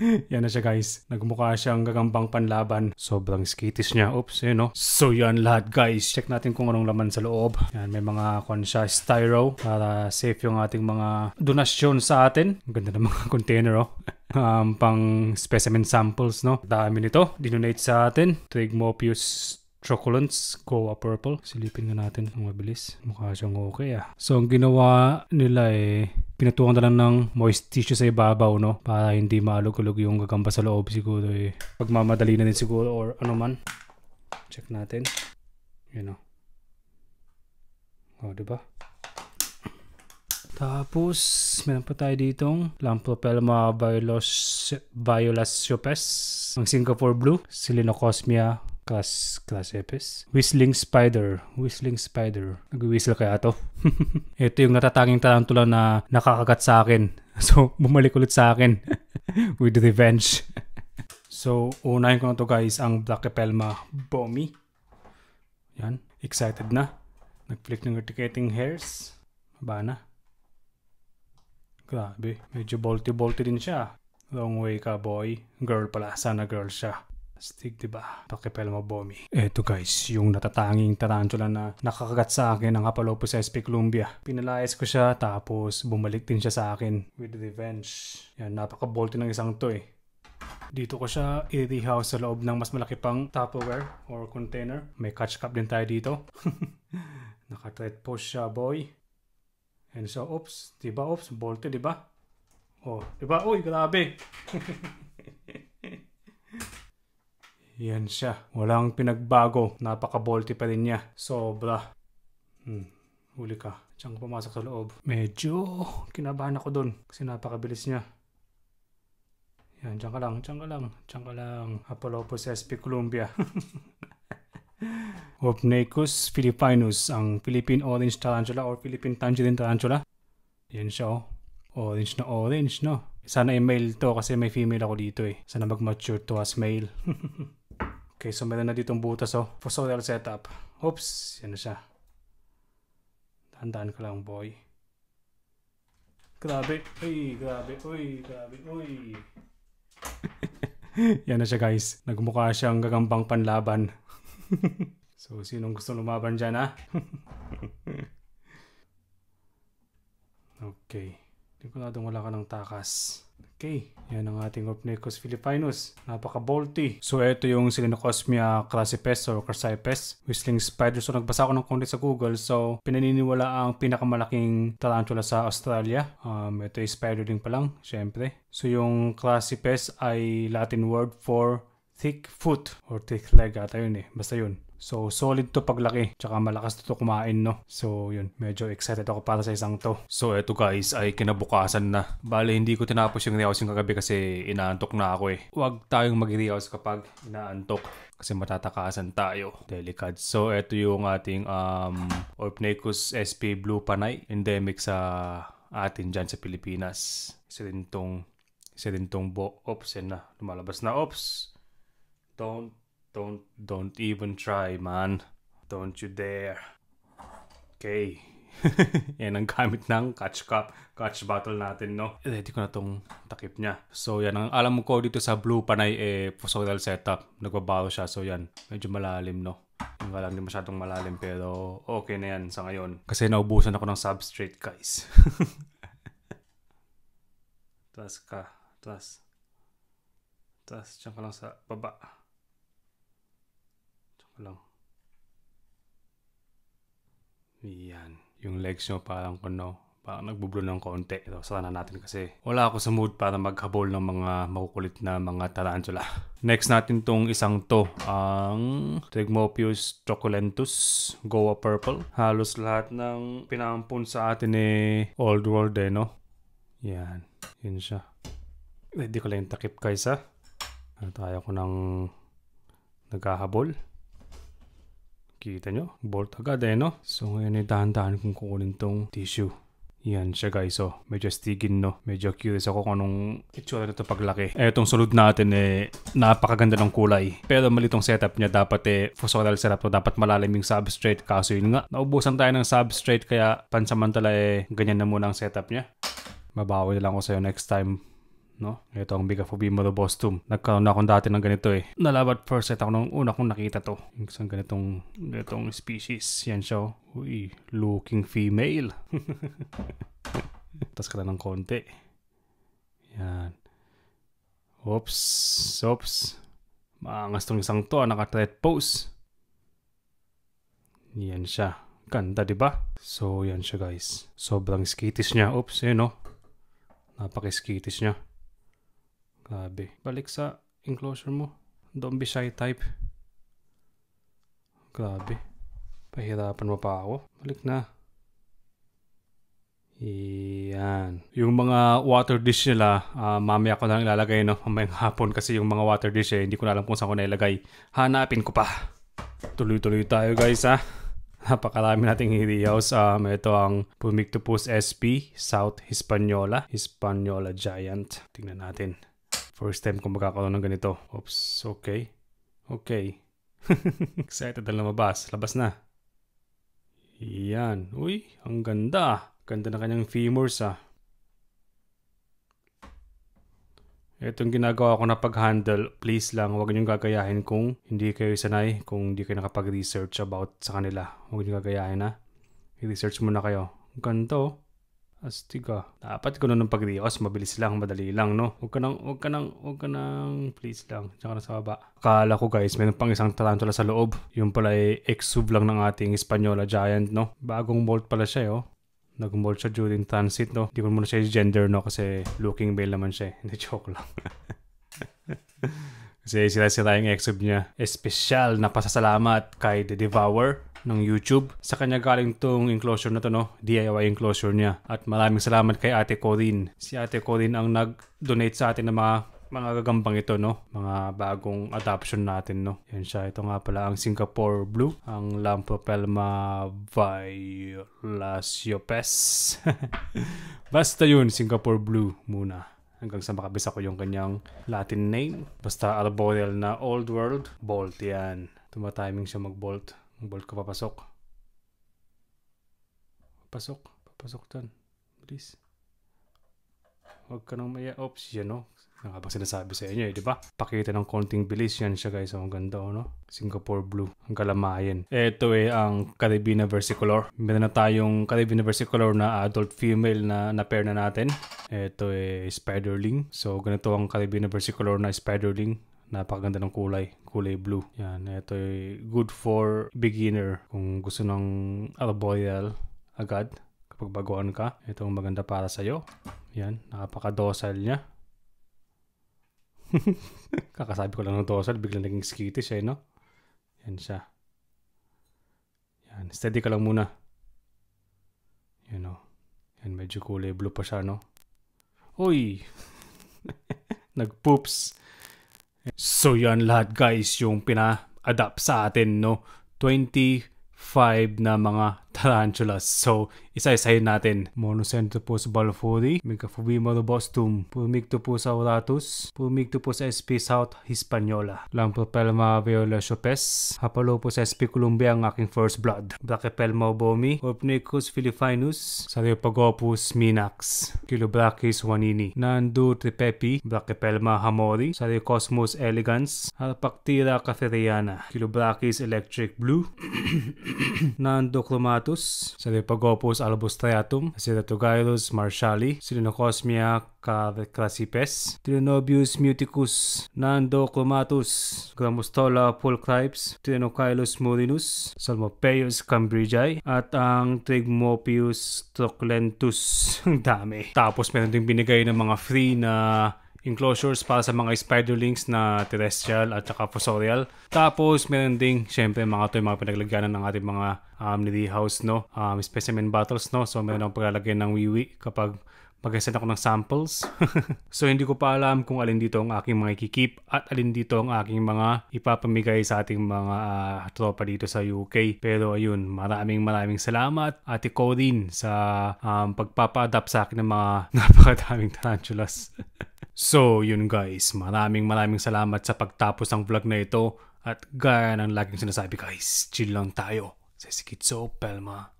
yan na siya guys. Nagmukha siyang gagambang panlaban. Sobrang skittish niya. Oops, yun eh, no. So yan lahat guys. Check natin kung anong laman sa loob. Yan, may mga kon styro para safe yung ating mga donasyon sa atin. Ang ganda ng mga container oh. um, pang specimen samples no. Dami nito. Dinonate sa atin. Trigmopius Truculence, Koa Purple. Silipin nga natin kung mabilis. Mukha siyang okay ah. So, ang ginawa nila eh, pinatukan na lang ng moist tissue sa ibabaw, no? Para hindi maalog-alog yung gagamba sa loob siguro eh. Pagmamadali na din siguro or ano man. Check natin. yun o. O, oh, diba? Tapos, meron pa tayo ditong Lampropelma violacopes, ang Singapore Blue, Selenocosmia Class, class Epis. Whistling Spider. Whistling Spider. Nag-whistle kaya to? Ito yung natatanging tarantula na nakakagat sa akin. So, bumalik ulit sa akin. With revenge. so, unahin ko na to guys, ang Black Epelma Bomi. Yan. Excited na. Nag-flick ng reticating hairs. Ba na? Grabe. Medyo bolty-bolty din siya. Long way ka, boy. Girl pala. Sana girl siya. Astig, di ba? Pakipel mo, Bomi. Eto guys, yung natatanging tarantula na nakakagat sa akin ng Hapalopus SP Columbia. Pinalayas ko siya tapos bumalik din siya sa akin with revenge. Yan, napaka-bolty ng isang to eh. Dito ko siya i-rehouse sa loob ng mas malaki pang Tupperware or container. May catch cup din tayo dito. Naka-thread siya, boy. And so, oops. Diba, oops? Bolty, diba? Oh, diba? Uy, grabe! yan siya. Walang pinagbago. Napaka-bolty pa rin niya. Sobra. Hmm. Huli ka. Diyan ko pumasok sa loob. Medyo kinabahan ako doon kasi napakabilis niya. Yan, diyan ka lang, diyan ka lang, diyan ka lang. Apolopus SP Columbia. Opnacus philippinus, ang Philippine Orange Tarantula or Philippine Tangerine Tarantula. Yan siya oh. Orange na orange, no? Sana i-male to kasi may female ako dito eh. Sana mag-mature to as male. Okay, so meron na ditong butas oh. For solar setup. Oops, yan na siya. Tandaan ko lang boy. Grabe. Uy, grabe. Uy, grabe. Uy. yan na siya guys. Nagmukha siyang gagambang panlaban. so, sinong gusto lumaban dyan ha? Ah? okay. Hindi ko wala ka ng takas. Okay, yan ang ating Opnecus filipinos. Napaka-bolty. So, ito yung Silenocosmia crassipes or crassipes. Whistling spider. So, nagbasa ako ng konti sa Google. So, pinaniniwala ang pinakamalaking tarantula sa Australia. Um, ito ay spider din pa lang, syempre. So, yung crassipes ay Latin word for thick foot or thick leg ata yun eh. Basta yun. So, solid to paglaki. Tsaka malakas to, to kumain, no? So, yun. Medyo excited ako para sa isang to. So, eto guys, ay kinabukasan na. Bale, hindi ko tinapos yung rehouse yung kagabi kasi inaantok na ako eh. Huwag tayong mag-rehouse kapag inaantok kasi matatakasan tayo. Delikad. So, eto yung ating um, Orpneicus SP Blue Panay. Endemic sa atin dyan sa Pilipinas. Isa rin tong, isa rin tong bo, ops, na. Lumalabas na ops. Don't Don't don't even try, man. Don't you dare. Okay. yan ang gamit ng catch cup, catch bottle natin, no? Ready ko na tong takip niya. So, yan. Ang alam ko dito sa blue panay, eh, posoidal setup. Nagbabago siya. So, yan. Medyo malalim, no? Hindi alam, hindi masyadong malalim. Pero, okay na yan sa ngayon. Kasi naubusan ako ng substrate, guys. Taas ka. Taas. Taas. Diyan ka lang sa baba lang. Yan. Yung legs nyo parang kuno, parang nagbublo ng konti. Ito, sana natin kasi wala ako sa mood para maghabol ng mga makukulit na mga tarantula. Next natin tong isang to, ang Trigmopius truculentus, Goa Purple. Halos lahat ng pinampun sa atin eh Old World eh, no? Yan. Yun siya. Hindi eh, ko lang takip guys ha. Ano tayo ko ng naghahabol. Kita nyo? Bolt agad eh, no? So ngayon ay dahan-dahan kong kukunin tong tissue. Yan siya guys, oh. Medyo stigin, no? Medyo cute sa kung anong itsura nito paglaki. Eh, itong sulod natin, eh, napakaganda ng kulay. Pero malitong setup niya, dapat eh, fosoral setup to. Dapat malalim yung substrate. Kaso yun nga, naubusan tayo ng substrate, kaya pansamantala eh, ganyan na muna ang setup niya. Mabawi lang ko sa'yo next time no? Ito ang Big of Bimbo the Boss Nagkaroon akong dati ng ganito eh. Nalabat first set ako nung una kong nakita to. Isang ganitong, ganitong species. Yan siya. Oh. Uy, looking female. Tapos ka na ng konti. Yan. Oops, oops. Maangas tong isang to, ah. naka-threat pose. Yan siya. Ganda, di ba? So, yan siya guys. Sobrang skittish niya. Oops, yun no. Oh. Napaka-skittish niya. Grabe. Balik sa enclosure mo. Don't be shy type. Grabe. Pahirapan mo pa ako. Balik na. Yan. Yung mga water dish nila, uh, mamaya ko na lang ilalagay, no? Mamayang hapon kasi yung mga water dish, eh, hindi ko na alam kung saan ko na Hanapin ko pa. Tuloy-tuloy tayo, guys, ha? Napakarami nating hiriyaws. Um, ito ang Pumictopus SP, South Hispaniola, Hispaniola Giant. Tingnan natin. First time ko magkakaroon ng ganito. Oops, okay. Okay. Excited na lumabas. Labas na. Yan. Uy, ang ganda. Ganda na kanyang femurs ah. Itong ginagawa ko na pag-handle, please lang huwag niyong gagayahin kung hindi kayo sanay, kung hindi kayo nakapag-research about sa kanila. Huwag niyong gagayahin ha. Ah. I-research muna kayo. Ganto. Oh. Astiga. Ah. Dapat ko nun ng pag-reos. Mabilis lang, madali lang, no? Huwag ka nang, huwag ka nang, huwag ka nang, please lang. Diyan ka na sa baba. Akala ko guys, may pang isang tarantula sa loob. Yung pala ay eh, exuv lang ng ating Espanyola Giant, no? Bagong bolt pala siya, eh, oh. Nag-mold siya during transit, no? Hindi ko muna siya gender, no? Kasi looking male naman siya, eh. Hindi, joke lang. Kasi sila-sila yung exuv niya. Espesyal na pasasalamat kay The Devourer ng YouTube. Sa kanya galing tong enclosure na to no, DIY enclosure niya. At maraming salamat kay Ate Corin. Si Ate Corin ang nag-donate sa atin ng mga mga gagambang ito no mga bagong adoption natin no yan siya ito nga pala ang Singapore Blue ang Lampropelma Violasiopes basta yun Singapore Blue muna hanggang sa makabisa ko yung kanyang Latin name basta arboreal na Old World Bolt yan tumatiming siya mag-bolt ang bolt ko papasok. Pasok. Papasok doon. Please. Huwag ka nang maya. Oops, yan o. Ang habang sinasabi sa inyo eh, di ba? Pakita ng konting bilis. Yan siya guys. Ang ganda o, oh, no? Singapore Blue. Ang kalamayan. Ito eh, ang Caribina Versicolor. Meron na tayong Caribina Versicolor na adult female na na-pair na natin. Ito eh, Spiderling. So, ganito ang Caribina Versicolor na Spiderling Napakaganda ng kulay, kulay blue. Yan, ito ay good for beginner kung gusto ng alboyal agad kapag baguan ka. Itong maganda para sa iyo. Yan, napaka-docile niya. Kakasabi ko lang ng docile, biglang naging skittish siya eh, no? Yan siya. Yan, steady ka lang muna. you know. Yan, medyo kulay blue pa siya, no? oy nagpoops So yan lahat guys yung pina-adapt sa atin no. 25 na mga tarantulas. So isa-isahin natin. Monocentropus balfori, Megafobimorobos tum, Purmictopus auratus, Purmictopus sp south hispaniola, Lampropelma viola chopes, Hapalopus sp columbia ang aking first blood, Brachypelma obomi, Orpnicus filifinus, Saryopagopus minax, Kilobrakis wanini, Nandu tripepi, Brachypelma hamori, Saryocosmus elegans, Harpactira catheriana, Kilobrakis electric blue, Nandochromatus, Saryopagopus Albustayatum, Acetatogailus marshali, Silenocosmia classipes, Trinobius muticus, Nandoclomatus, Glamustola pulchripes, Trinocailus murinus, Salmopeus cambridgei, at ang Trigmopius truculentus. dami. Tapos meron ding binigay ng mga free na enclosures para sa mga spiderlings na terrestrial at saka fossorial. Tapos meron ding syempre mga to yung mga pinaglagyanan ng ating mga um, house no, um, specimen bottles no. So meron akong paglalagay ng wiwi kapag mag-send ako ng samples. so hindi ko pa alam kung alin dito ang aking mga ikikip at alin dito ang aking mga ipapamigay sa ating mga uh, tropa dito sa UK. Pero ayun, maraming maraming salamat at Ate Corinne sa um, pagpapa-adapt sa akin ng mga napakadaming tarantulas. So yun guys, maraming maraming salamat sa pagtapos ng vlog na ito at gaya ng laging sinasabi guys, chill lang tayo sa Sikitso Pelma.